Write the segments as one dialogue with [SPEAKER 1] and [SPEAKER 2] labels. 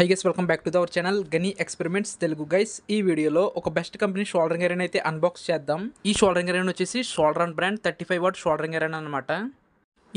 [SPEAKER 1] high guys welcome back to our channel గనీ experiments Telugu guys ఈ వీడియోలో ఒక బెస్ట్ కంపెనీ షోల్డరింగ్ ఐరన్ అయితే అన్బాక్స్ చేద్దాం ఈ షోల్డరింగ్ ఐరన్ వచ్చేసి and brand thirty five watt soldering iron అనమాట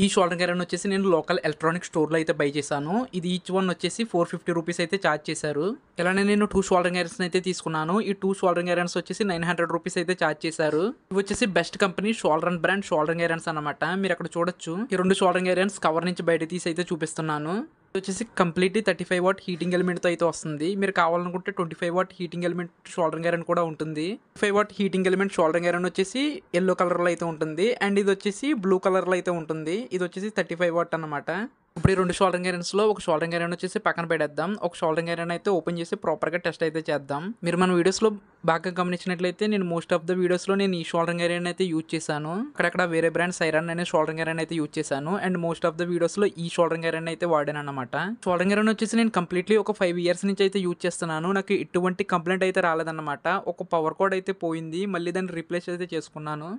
[SPEAKER 1] ఈ షోల్డరింగ్ ఐరన్ వచ్చేసి నేను లోకల్ ఎలక్ట్రానిక్ స్టోర్లో అయితే బై చేశాను ఇది ఈచ్ వన్ వచ్చేసి ఫోర్ ఫిఫ్టీ రూపీస్ అయితే ఛార్జ్ చేశారు ఇలానే నేను టూ షోల్డరింగ్ ఐరన్స్ అయితే తీసుకున్నాను ఈ టూ షోల్డరింగ్ ఐరన్స్ వచ్చేసి నైన్ హండ్రెడ్ రూపీస్ అయితే ఛార్జ్ చేశారు ఇవి వచ్చేసి best company Soldron brand soldering irons అనమాట మీరు అక్కడ చూడొచ్చు ఈ రెండు షోల్డరింగ్ ఐరన్స్ కవర్ నుంచి బయట తీసి అయితే చూపిస్తున్నాను వచ్చేసి completely thirty five watt heating ఎలిమెంట్తో అయితే వస్తుంది మీరు కావాలనుకుంటే twenty five watt heating element soldering iron కూడా ఉంటుంది five watt heating element soldering iron వచ్చేసి ఎల్లో కలర్లో అయితే ఉంటుంది అండ్ ఇది వచ్చేసి బ్లూ కలర్లో అయితే ఉంటుంది ఇది వచ్చేసి థర్టీ ఫైవ్ వాట్ అనమాట ఇప్పుడు ఈ రెండు షోల్డరింగ్ ఐరన్స్లో ఒక షోల్డరింగ్ ఐరన్ వచ్చేసి పక్కన పెట్టేద్దాం ఒక షోల్డరింగ్ ఐరన్ అయితే ఓపెన్ చేసి ప్రాపర్గా టెస్ట్ అయితే చేద్దాం మీరు మన వీడియోస్లో బాగా గమనించినట్లయితే నేను మోస్ట్ ఆఫ్ ద వీడియోస్లో నేను ఈ షోల్డరింగ్ ఐరన్ అయితే యూజ్ చేశాను అక్కడక్కడ వేరే బ్రాండ్స్ ఐరన్ అనే షోల్డరింగ్ ఐరన్ అయితే యూజ్ చేశాను అండ్ మోస్ట్ ఆఫ్ ద వీడియోస్లో ఈ షోల్డరింగ్ ఐరన్ అయితే వాడాను అనమాట షోల్డరింగ్ ఐరన్ వచ్చేసి నేను కంప్లీట్లీ ఒక ఫైవ్ ఇయర్స్ నుంచి అయితే యూజ్ చేస్తున్నాను నాకు ఎటువంటి కంప్లైంట్ అయితే రాలేదన్నమాట ఒక పవర్ కోడ్ అయితే పోయింది మళ్ళీ దాన్ని రీప్లేస్ అయితే చేసుకున్నాను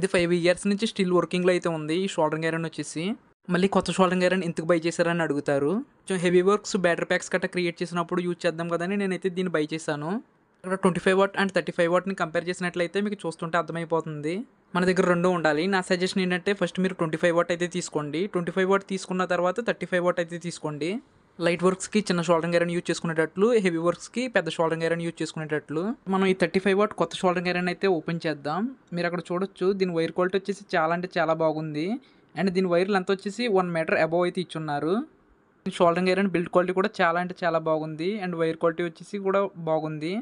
[SPEAKER 1] ఇది ఫైవ్ ఇయర్స్ నుంచి స్టిల్ వర్కింగ్లో అయితే ఉంది ఈ షోల్డరింగ్ ఐరన్ వచ్చేసి మళ్ళీ కొత్త షోల్డర్ గారని ఎందుకు బై చేశారని అడుగుతారు కొంచెం హెవీ వర్క్స్ బ్యాటరీ ప్యాక్స్ గట్రా క్రియేట్ చేసినప్పుడు యూజ్ చేద్దాం కదని నేనైతే దీన్ని బై చేశాను ఇక్కడ twenty five watt and thirty five వాట్ని కంపేర్ చేసినట్లయితే మీకు చూస్తుంటే అర్థమైపోతుంది మన దగ్గర రెండు ఉండాలి నా సజెషన్ ఏంటంటే ఫస్ట్ మీరు ట్వంటీ ఫైవ్ వాట్ అయితే తీసుకోండి ట్వంటీ ఫైవ్ వాట్ తీసుకున్న తర్వాత థర్టీ ఫైవ్ వాట్ అయితే తీసుకోండి లైట్ వర్క్స్కి చిన్న షోల్డర్ గైరన్ యూజ్ చేసుకునేటట్లు హెవీ వర్క్స్కి పెద్ద షోల్డర్ గైరన్ యూజ్ చేసుకునేటట్లు మనం ఈ థర్టీ ఫైవ్ వాట్ కొత్త షోల్డర్ గైరన్ అయితే ఓపెన్ చేద్దాం మీరు అక్కడ చూడొచ్చు దీని వైర్ క్వాలిటీ వచ్చేసి చాలా అంటే చాలా బాగుంది అండ్ దీని వైర్ లెంత్ వచ్చేసి వన్ మీటర్ అబవ్ అయితే ఇచ్చున్నారు షోల్డరింగ్ ఐరన్ బిల్డ్ క్వాలిటీ కూడా చాలా అంటే చాలా బాగుంది అండ్ వైర్ క్వాలిటీ వచ్చేసి కూడా బాగుంది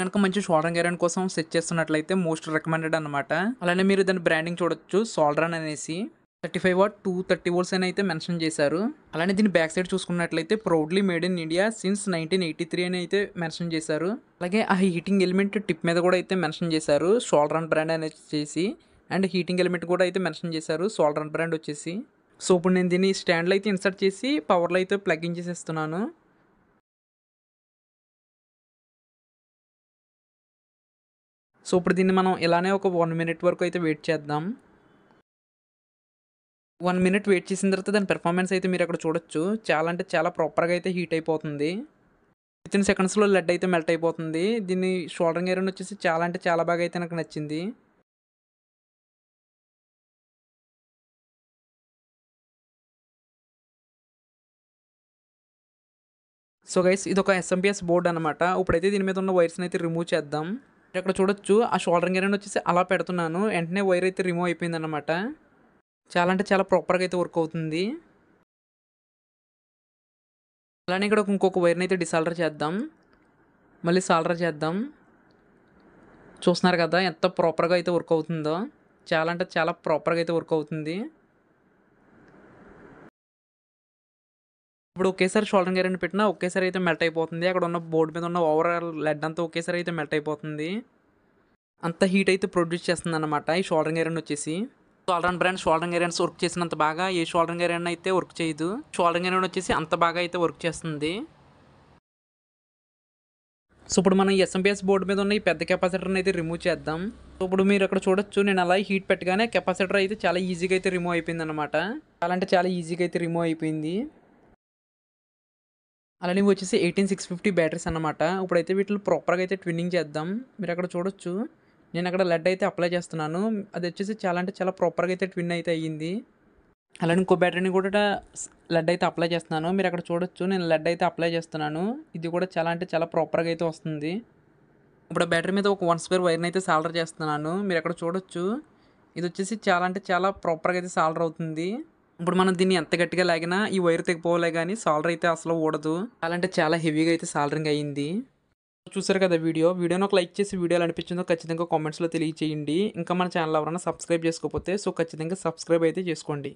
[SPEAKER 1] కనుక మంచి షోల్డరింగ్ ఐరన్ కోసం సెట్ చేస్తున్నట్లయితే మోస్ట్ రికమెండెడ్ అనమాట అలానే మీరు దాని బ్రాండింగ్ చూడొచ్చు సోల్డరన్ అనేసి thirty five watt two thirty volts అని అయితే మెన్షన్ చేశారు అలానే దీని బ్యాక్ సైడ్ చూసుకున్నట్లయితే proudly made in India since nineteen eighty three అని అయితే మెన్షన్ చేశారు అలాగే ఆ హీటింగ్ ఎలిమెంట్ టిప్ మీద కూడా అయితే మెన్షన్ చేశారు షోల్డర్ అండ్ బ్రాండ్ అనేది చేసి అండ్ హీటింగ్ ఎలిమెంట్ కూడా అయితే మెన్షన్ చేశారు సోల్డర్ బ్రాండ్ వచ్చేసి సో ఇప్పుడు నేను దీన్ని స్టాండ్లో అయితే ఇన్సర్ట్ చేసి పవర్లో అయితే ప్లగ్ ఇన్ చేసేస్తున్నాను సో ఇప్పుడు దీన్ని మనం ఇలానే ఒక వన్ మినిట్ వరకు అయితే వెయిట్ చేద్దాం వన్ మినిట్ వెయిట్ చేసిన తర్వాత దాని పెర్ఫార్మెన్స్ అయితే మీరు అక్కడ చూడొచ్చు చాలా అంటే చాలా ప్రాపర్గా అయితే హీట్ అయిపోతుంది విత్ ఇన్ సెకండ్స్లో లెడ్ అయితే మెల్ట్ అయిపోతుంది దీన్ని షోల్డరింగ్ ఐరన్ వచ్చేసి చాలా అంటే చాలా బాగా అయితే నాకు నచ్చింది సో గైస్ ఇది ఒక ఎస్ఎంపిఎస్ బోర్డు అనమాట ఇప్పుడైతే దీని మీద ఉన్న వైర్స్ని అయితే రిమూవ్ చేద్దాం ఇక్కడ చూడొచ్చు ఆ గేర్ ఐరన్ వచ్చేసి అలా పెడుతున్నాను వెంటనే వైర్ అయితే రిమూవ్ అయిపోయింది అనమాట చాలా అంటే చాలా ప్రాపర్గా అయితే వర్క్ అవుతుంది అలానే ఇక్కడ ఇంకొక వైర్ని అయితే డిసాల్డర్ చేద్దాం మళ్ళీ సాల్డర్ చేద్దాం చూస్తున్నారు కదా ఎంత ప్రాపర్గా అయితే వర్క్ అవుతుందో చాలా అంటే చాలా ప్రాపర్గా అయితే వర్క్ అవుతుంది ఇప్పుడు ఒకేసారి షోల్డర్ అని పెట్టినా ఒకేసారి అయితే మెల్ట్ అయిపోతుంది అక్కడ ఉన్న బోర్డు మీద ఉన్న ఓవరాల్ లెడ్ అంతా ఒకేసారి అయితే మెల్ట్ అయిపోతుంది అంత హీట్ అయితే ప్రొడ్యూస్ చేస్తుంది అనమాట ఈ షోల్డర్ గ్యారెంటీ వచ్చేసి షోల్డర్ బ్రాండ్ షోల్డర్ గ్యారెంట్స్ వర్క్ చేసినంత బాగా ఏ షోల్డర్ గ్యారెంట్ అయితే వర్క్ చేయదు షోల్డర్ గ్యారెంట్ వచ్చేసి అంత బాగా అయితే వర్క్ చేస్తుంది సో ఇప్పుడు మనం ఎస్ఎంపిఎస్ బోర్డు మీద ఉన్న ఈ పెద్ద కెపాసిటర్ని అయితే రిమూవ్ చేద్దాం సో ఇప్పుడు మీరు అక్కడ చూడొచ్చు నేను అలా హీట్ పెట్టగానే కెపాసిటర్ అయితే చాలా ఈజీగా అయితే రిమూవ్ అయిపోయింది అనమాట చాలా అంటే చాలా ఈజీగా అయితే రిమూవ్ అయిపోయింది అలానే ఇవి వచ్చేసి ఎయిటీన్ సిక్స్ ఫిఫ్టీ బ్యాటరీస్ అనమాట ఇప్పుడైతే వీటిలో ప్రాపర్గా అయితే ట్విన్నింగ్ చేద్దాం మీరు అక్కడ చూడొచ్చు నేను అక్కడ లెడ్ అయితే అప్లై చేస్తున్నాను అది వచ్చేసి చాలా అంటే చాలా ప్రాపర్గా అయితే ట్విన్ అయితే అయ్యింది అలానే ఇంకో బ్యాటరీని కూడా లెడ్ అయితే అప్లై చేస్తున్నాను మీరు అక్కడ చూడొచ్చు నేను లెడ్ అయితే అప్లై చేస్తున్నాను ఇది కూడా చాలా అంటే చాలా ప్రాపర్గా అయితే వస్తుంది ఇప్పుడు ఆ బ్యాటరీ మీద ఒక వన్ స్క్వేర్ వైర్ని అయితే సాల్డర్ చేస్తున్నాను మీరు అక్కడ చూడొచ్చు ఇది వచ్చేసి చాలా అంటే చాలా ప్రాపర్గా అయితే సాల్డర్ అవుతుంది ఇప్పుడు మనం దీన్ని ఎంత గట్టిగా లాగినా ఈ వైర్ తెగిపోలే కానీ సాలర్ అయితే అసలు ఊడదు అలాంటి చాలా హెవీగా అయితే సాలరింగ్ అయ్యింది చూసారు కదా వీడియో వీడియోని ఒక లైక్ చేసి వీడియోలు అనిపించిందో ఖచ్చితంగా కామెంట్స్లో తెలియచేయండి ఇంకా మన ఛానల్ ఎవరైనా సబ్స్క్రైబ్ చేసుకోకపోతే సో ఖచ్చితంగా సబ్స్క్రైబ్ అయితే చేసుకోండి